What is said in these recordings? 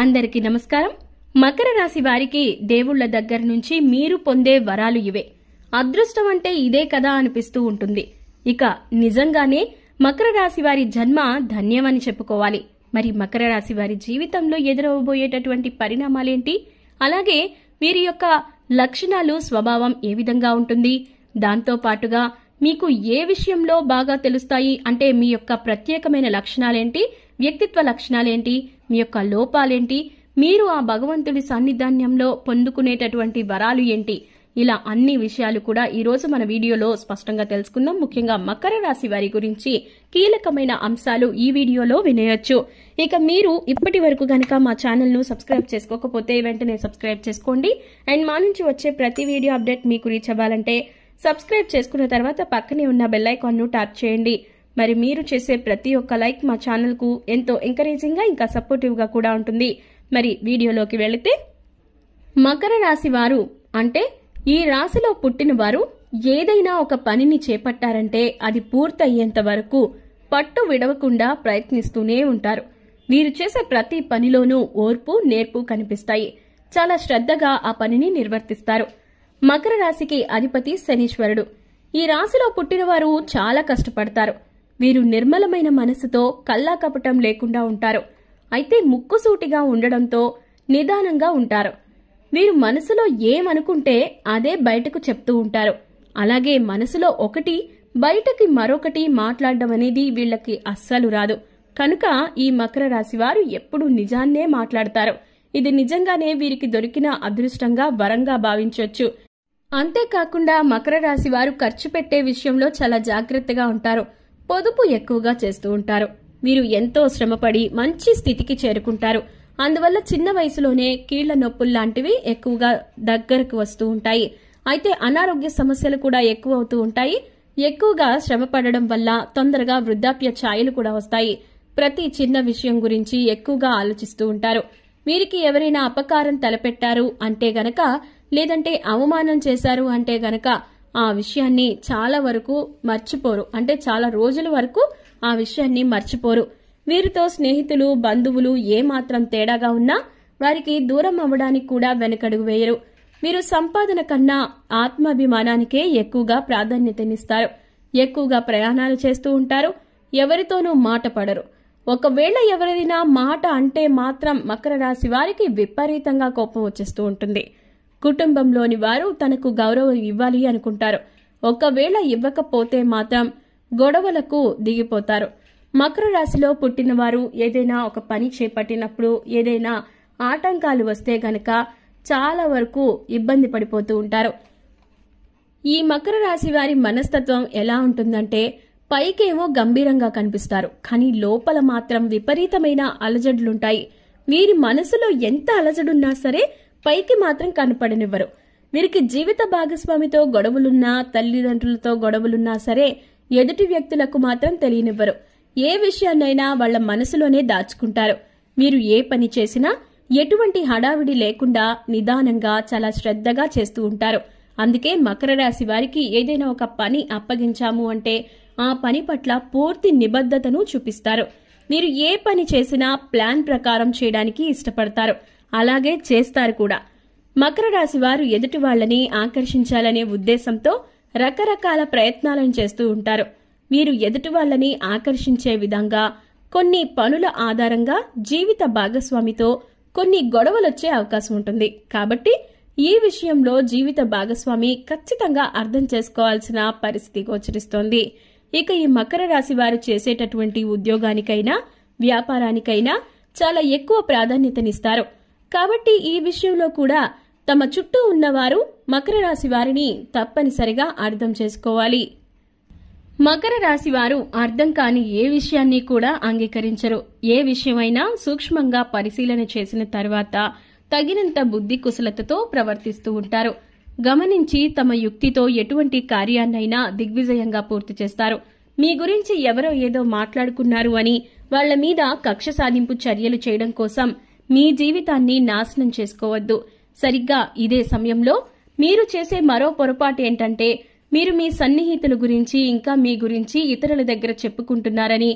అందరికీ నమస్కారం మకర రాశి వారికి దేవుళ్ల దగ్గర నుంచి మీరు పొందే వరాలు ఇవే అదృష్టం అంటే ఇదే కదా అనిపిస్తూ ఉంటుంది ఇక నిజంగానే మకర రాశి వారి జన్మ ధన్యమని చెప్పుకోవాలి మరి మకర రాశి వారి జీవితంలో ఎదురవబోయేటటువంటి పరిణామాలేంటి అలాగే వీరి యొక్క లక్షణాలు స్వభావం ఏ విధంగా ఉంటుంది దాంతో పాటుగా మీకు ఏ విషయంలో బాగా తెలుస్తాయి అంటే మీ యొక్క ప్రత్యేకమైన లక్షణాలేంటి వ్యక్తిత్వ లక్షణాలేంటి మీ యొక్క లోపాలేంటి మీరు ఆ భగవంతుడి సాన్నిధాన్యంలో పొందుకునేటటువంటి వరాలు ఏంటి ఇలా అన్ని విషయాలు కూడా ఈరోజు మన వీడియోలో స్పష్టంగా తెలుసుకుందాం ముఖ్యంగా మకర రాశి వారి గురించి కీలకమైన అంశాలు ఈ వీడియోలో వినేయచ్చు ఇక మీరు ఇప్పటి వరకు కనుక మా ఛానల్ను సబ్స్క్రైబ్ చేసుకోకపోతే వెంటనే సబ్స్క్రైబ్ చేసుకోండి అండ్ మా నుంచి వచ్చే ప్రతి వీడియో అప్డేట్ మీకు రీచ్ అవ్వాలంటే సబ్స్క్రైబ్ చేసుకున్న తర్వాత పక్కనే ఉన్న బెల్ ఐకాన్ను ట్యాప్ చేయండి మరి మీరు చేసే ప్రతి ఒక్క లైక్ మా ఛానల్కు ఎంతో ఎంకరేజింగ్గా ఇంకా సపోర్టివ్గా కూడా ఉంటుంది మరి వీడియోలోకి వెళితే మకర రాశి వారు అంటే ఈ రాశిలో పుట్టినవారు ఏదైనా ఒక పనిని చేపట్టారంటే అది పూర్తయ్యేంత వరకు పట్టు విడవకుండా ప్రయత్నిస్తూనే ఉంటారు వీరు చేసే ప్రతి పనిలోనూ ఓర్పు నేర్పు కనిపిస్తాయి చాలా శ్రద్ధగా ఆ పనిని నిర్వర్తిస్తారు మకర రాశికి అధిపతి శనీశ్వరుడు ఈ రాశిలో పుట్టినవారు చాలా కష్టపడతారు వీరు నిర్మలమైన మనసుతో కల్లాకపటం లేకుండా ఉంటారు అయితే ముక్కుసూటిగా ఉండడంతో నిదానంగా ఉంటారు వీరు మనసులో ఏమనుకుంటే అదే బయటకు చెప్తూ ఉంటారు అలాగే మనసులో ఒకటి బయటకి మరొకటి మాట్లాడడం అనేది వీళ్ళకి అస్సలు రాదు కనుక ఈ మకర రాశి వారు ఎప్పుడు నిజాన్నే మాట్లాడతారు ఇది నిజంగానే వీరికి దొరికిన అదృష్టంగా వరంగా భావించవచ్చు అంతేకాకుండా మకర రాశి వారు ఖర్చు పెట్టే విషయంలో చాలా జాగ్రత్తగా ఉంటారు పొదుపు ఎక్కువగా చేస్తూ ఉంటారు మీరు ఎంతో శ్రమపడి మంచి స్థితికి చేరుకుంటారు అందువల్ల చిన్న వయసులోనే కీళ్ల నొప్పులు లాంటివి ఎక్కువగా దగ్గరకు వస్తూ ఉంటాయి అయితే అనారోగ్య సమస్యలు కూడా ఎక్కువ అవుతూ ఉంటాయి ఎక్కువగా శ్రమ పడడం వల్ల తొందరగా వృద్ధాప్య ఛాయలు కూడా వస్తాయి ప్రతి చిన్న విషయం గురించి ఎక్కువగా ఆలోచిస్తూ ఉంటారు వీరికి ఎవరైనా అపకారం తలపెట్టారు అంటే గనక లేదంటే అవమానం చేశారు అంటే గనక ఆ విషయాన్ని చాలా వరకు మర్చిపోరు అంటే చాలా రోజుల వరకు ఆ విషయాన్ని మర్చిపోరు వీరితో స్నేహితులు బంధువులు ఏమాత్రం తేడాగా ఉన్నా వారికి దూరం అవ్వడానికి కూడా వెనకడుగు వేయరు వీరు సంపాదన కన్నా ఆత్మాభిమానానికే ఎక్కువగా ప్రాధాన్యతనిస్తారు ఎక్కువగా ప్రయాణాలు చేస్తూ ఉంటారు ఎవరితోనూ మాట పడరు ఒకవేళ ఎవరైనా మాట అంటే మాత్రం మకర రాశి వారికి విపరీతంగా కోపం వచ్చేస్తూ ఉంటుంది కుటుంబంలోని వారు తనకు గౌరవం ఇవ్వాలి అనుకుంటారు ఒకవేళ ఇవ్వకపోతే మాత్రం గొడవలకు దిగిపోతారు మకర రాశిలో పుట్టినవారు ఏదైనా ఒక పని చేపట్టినప్పుడు ఏదైనా ఆటంకాలు వస్తే గనక చాలా వరకు ఇబ్బంది పడిపోతూ ఉంటారు ఈ మకర రాశి వారి మనస్తత్వం ఎలా ఉంటుందంటే పైకేమో గంభీరంగా కనిపిస్తారు కానీ లోపల మాత్రం విపరీతమైన అలజడులుంటాయి వీరి మనసులో ఎంత అలజడున్నా సరే పైకి మాత్రం కనపడనివ్వరు వీరికి జీవిత భాగస్వామితో గొడవలున్నా తల్లిదండ్రులతో గొడవలున్నా సరే ఎదుటి వ్యక్తులకు మాత్రం తెలియనివ్వరు ఏ విషయాన్నైనా వాళ్ల మనసులోనే దాచుకుంటారు మీరు ఏ పని చేసినా ఎటువంటి హడావిడి లేకుండా నిదానంగా చాలా శ్రద్ధగా చేస్తూ ఉంటారు అందుకే మకర రాశి వారికి ఏదైనా ఒక పని అప్పగించాము అంటే ఆ పని పట్ల పూర్తి నిబద్ధతను చూపిస్తారు మీరు ఏ పని చేసినా ప్లాన్ ప్రకారం చేయడానికి ఇష్టపడతారు అలాగే చేస్తారు కూడా మకర రాశి వారు ఎదుటి వాళ్లని ఆకర్షించాలనే ఉద్దేశంతో రకరకాల ప్రయత్నాలను చేస్తూ ఉంటారు వీరు ఎదుటి వాళ్లని ఆకర్షించే విధంగా కొన్ని పనుల ఆధారంగా జీవిత భాగస్వామితో కొన్ని గొడవలొచ్చే అవకాశం ఉంటుంది కాబట్టి ఈ విషయంలో జీవిత భాగస్వామి ఖచ్చితంగా అర్థం చేసుకోవాల్సిన పరిస్థితి గోచరిస్తోంది ఇక ఈ మకర రాశి వారు చేసేటటువంటి ఉద్యోగానికైనా వ్యాపారానికైనా చాలా ఎక్కువ ప్రాధాన్యతనిస్తారు కాబట్టి ఈ విషయంలో కూడా తమ చుట్టూ ఉన్నవారు మకర రాశి వారిని తప్పనిసరిగా అర్థం చేసుకోవాలి మకర రాశి వారు అర్థం కాని ఏ విషయాన్ని కూడా అంగీకరించరు ఏ విషయమైనా సూక్ష్మంగా పరిశీలన చేసిన తర్వాత తగినంత బుద్ధి కుశలతతో ప్రవర్తిస్తూ ఉంటారు గమనించి తమ యుక్తితో ఎటువంటి కార్యాన్నైనా దిగ్విజయంగా పూర్తి చేస్తారు మీ గురించి ఎవరో ఏదో మాట్లాడుకున్నారు అని వాళ్ల మీద కక్ష సాధింపు చర్యలు చేయడం కోసం మీ జీవితాన్ని నాశనం చేసుకోవద్దు సరిగ్గా ఇదే సమయంలో మీరు చేసే మరో పొరపాటు ఏంటంటే మీరు మీ సన్నిహితుల గురించి ఇంకా మీ గురించి ఇతరుల దగ్గర చెప్పుకుంటున్నారని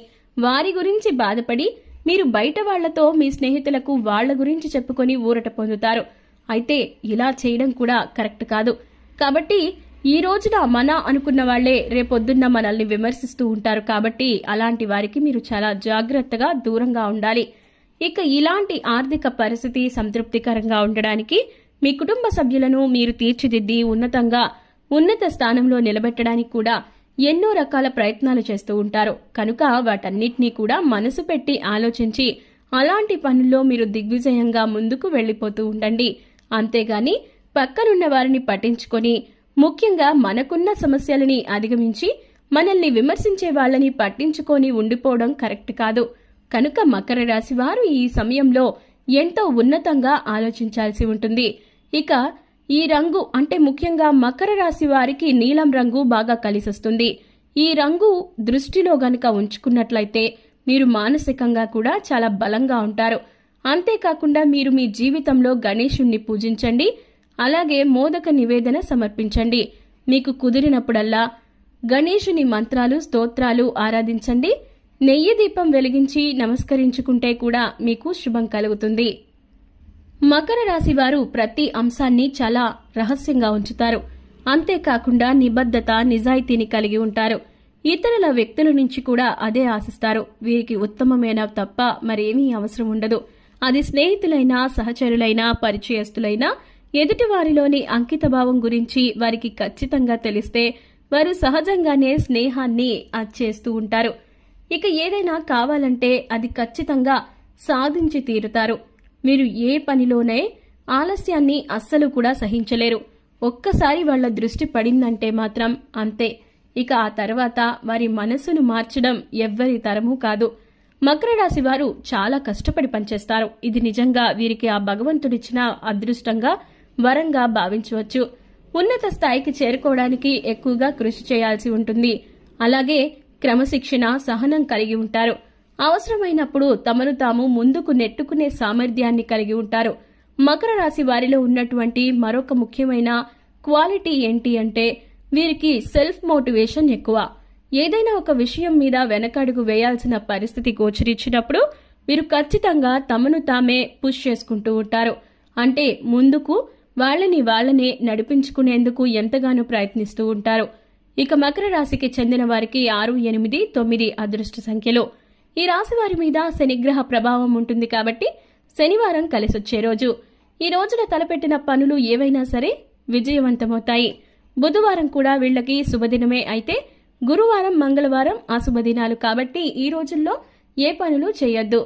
వారి గురించి బాధపడి మీరు బయట వాళ్లతో మీ స్నేహితులకు వాళ్ల గురించి చెప్పుకొని ఊరట పొందుతారు అయితే ఇలా చేయడం కూడా కరెక్ట్ కాదు కాబట్టి ఈ రోజున మన అనుకున్న వాళ్లే రేపొద్దున్న మనల్ని విమర్శిస్తూ ఉంటారు కాబట్టి అలాంటి వారికి మీరు చాలా జాగ్రత్తగా దూరంగా ఉండాలి ఇక ఇలాంటి ఆర్థిక పరిస్థితి సంతృప్తికరంగా ఉండడానికి మీ కుటుంబ సభ్యులను మీరు తీర్చిదిద్ది ఉన్నతంగా ఉన్నత స్థానంలో నిలబెట్టడానికి కూడా ఎన్నో రకాల ప్రయత్నాలు చేస్తూ ఉంటారు కనుక వాటన్నిటినీ కూడా మనసు పెట్టి ఆలోచించి అలాంటి పనుల్లో మీరు దిగ్విజయంగా ముందుకు వెళ్ళిపోతూ ఉండండి అంతేగాని పక్కనున్న వారిని పట్టించుకొని ముఖ్యంగా మనకున్న సమస్యలని అధిగమించి మనల్ని విమర్శించే వాళ్ళని పట్టించుకొని ఉండిపోవడం కరెక్ట్ కాదు కనుక మకర రాశి వారు ఈ సమయంలో ఎంతో ఉన్నతంగా ఆలోచించాల్సి ఉంటుంది ఇక ఈ రంగు అంటే ముఖ్యంగా మకర రాశి వారికి నీలం రంగు బాగా కలిసొస్తుంది ఈ రంగు దృష్టిలో గనుక ఉంచుకున్నట్లయితే మీరు మానసికంగా కూడా చాలా బలంగా ఉంటారు అంతేకాకుండా మీరు మీ జీవితంలో గణేశుణ్ణి పూజించండి అలాగే మోదక నివేదన సమర్పించండి మీకు కుదిరినప్పుడల్లా గణేశుని మంత్రాలు స్తోత్రాలు ఆరాధించండి నెయ్యి దీపం వెలిగించి నమస్కరించుకుంటే కూడా మీకు శుభం కలుగుతుంది మకర రాశి వారు ప్రతి అంశాన్ని చాలా రహస్యంగా ఉంచుతారు అంతేకాకుండా నిబద్ధత నిజాయితీని కలిగి ఉంటారు ఇతరుల వ్యక్తుల నుంచి కూడా అదే ఆశిస్తారు వీరికి ఉత్తమమైన తప్ప మరేమీ అవసరం ఉండదు అది స్నేహితులైనా సహచరులైనా పరిచయస్తులైనా ఎదుటివారిలోని అంకితభావం గురించి వారికి ఖచ్చితంగా తెలిస్తే వారు సహజంగానే స్నేహాన్ని అచ్చేస్తూ ఉంటారు ఇక ఏదైనా కావాలంటే అది ఖచ్చితంగా సాధించి తీరుతారు మీరు ఏ పనిలోనే ఆలస్యాన్ని అస్సలు కూడా సహించలేరు ఒక్కసారి వాళ్ల దృష్టి పడిందంటే మాత్రం అంతే ఇక ఆ తర్వాత వారి మనసును మార్చడం ఎవ్వరి తరమూ కాదు మకర రాశి వారు చాలా కష్టపడి పనిచేస్తారు ఇది నిజంగా వీరికి ఆ భగవంతుడిచ్చిన అదృష్టంగా వరంగా భావించవచ్చు ఉన్నత స్థాయికి చేరుకోవడానికి ఎక్కువగా కృషి చేయాల్సి ఉంటుంది అలాగే క్రమశిక్షణ సహనం కలిగి ఉంటారు అవసరమైనప్పుడు తమను తాము ముందుకు నెట్టుకునే సామర్థ్యాన్ని కలిగి ఉంటారు మకర రాశి వారిలో ఉన్నటువంటి మరొక ముఖ్యమైన క్వాలిటీ ఏంటి అంటే వీరికి సెల్ఫ్ మోటివేషన్ ఎక్కువ ఏదైనా ఒక విషయం మీద వెనకడుగు వేయాల్సిన పరిస్థితి గోచరించినప్పుడు వీరు ఖచ్చితంగా తమను తామే పుష్ చేసుకుంటూ ఉంటారు అంటే ముందుకు వాళ్ళని వాళ్ళనే నడిపించుకునేందుకు ఎంతగానో ప్రయత్నిస్తూ ఉంటారు ఇక మకర రాశికి చెందిన వారికి ఆరు ఎనిమిది తొమ్మిది అదృష్ట సంఖ్యలు ఈ రాశి వారి మీద శనిగ్రహ ప్రభావం ఉంటుంది కాబట్టి శనివారం కలిసొచ్చే రోజు ఈ రోజున తలపెట్టిన పనులు ఏవైనా సరే విజయవంతమవుతాయి బుధవారం కూడా వీళ్లకి శుభదినమే అయితే గురువారం మంగళవారం అశుభదినాలు కాబట్టి ఈ రోజుల్లో ఏ పనులు చేయొద్దు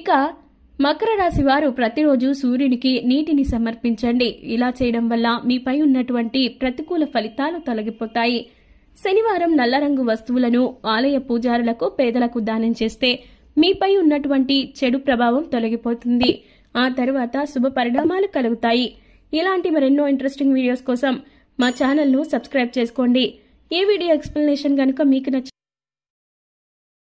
ఇక మకర రాశి వారు ప్రతిరోజు సూర్యునికి నీటిని సమర్పించండి ఇలా చేయడం వల్ల మీపై ఉన్నటువంటి ప్రతికూల ఫలితాలు తొలగిపోతాయి శనివారం నల్లరంగు వస్తువులను ఆలయ పూజారులకు పేదలకు దానం చేస్తే మీపై ఉన్నటువంటి చెడు ప్రభావం తొలగిపోతుంది ఆ తర్వాత శుభ పరిణామాలు కలుగుతాయి ఇలాంటి మరెన్నో ఇంట్రెస్టింగ్ వీడియోస్ కోసం మా ఛానల్ను సబ్స్క్రైబ్ చేసుకోండి ఈ వీడియో ఎక్స్ప్లెనేషన్ కనుక మీకు నచ్చింది